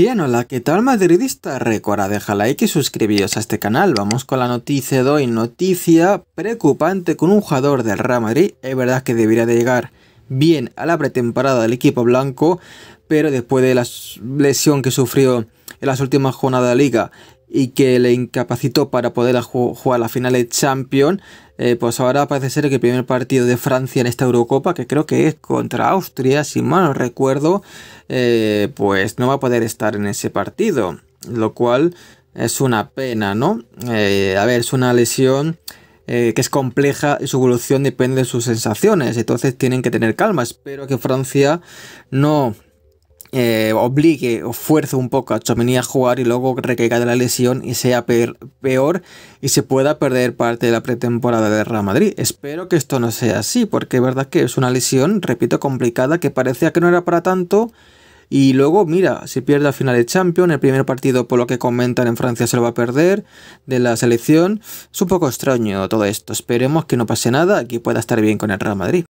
Bien, hola, ¿qué tal madridista? Recuerda dejar like y suscribiros a este canal. Vamos con la noticia de hoy, noticia preocupante con un jugador del Real Madrid. Es verdad que debería de llegar bien a la pretemporada del equipo blanco, pero después de la lesión que sufrió en las últimas jornadas de la liga y que le incapacitó para poder jugar la final de Champions, eh, pues ahora parece ser que el primer partido de Francia en esta Eurocopa, que creo que es contra Austria, si mal recuerdo, eh, pues no va a poder estar en ese partido, lo cual es una pena, ¿no? Eh, a ver, es una lesión que es compleja y su evolución depende de sus sensaciones, entonces tienen que tener calma, espero que Francia no eh, obligue o fuerza un poco a Chomení a jugar y luego recaiga de la lesión y sea peor, y se pueda perder parte de la pretemporada de Real Madrid. Espero que esto no sea así, porque es verdad que es una lesión, repito, complicada, que parecía que no era para tanto. Y luego, mira, si pierde al final de Champions, el primer partido, por lo que comentan en Francia, se lo va a perder de la selección. Es un poco extraño todo esto. Esperemos que no pase nada y pueda estar bien con el Real Madrid.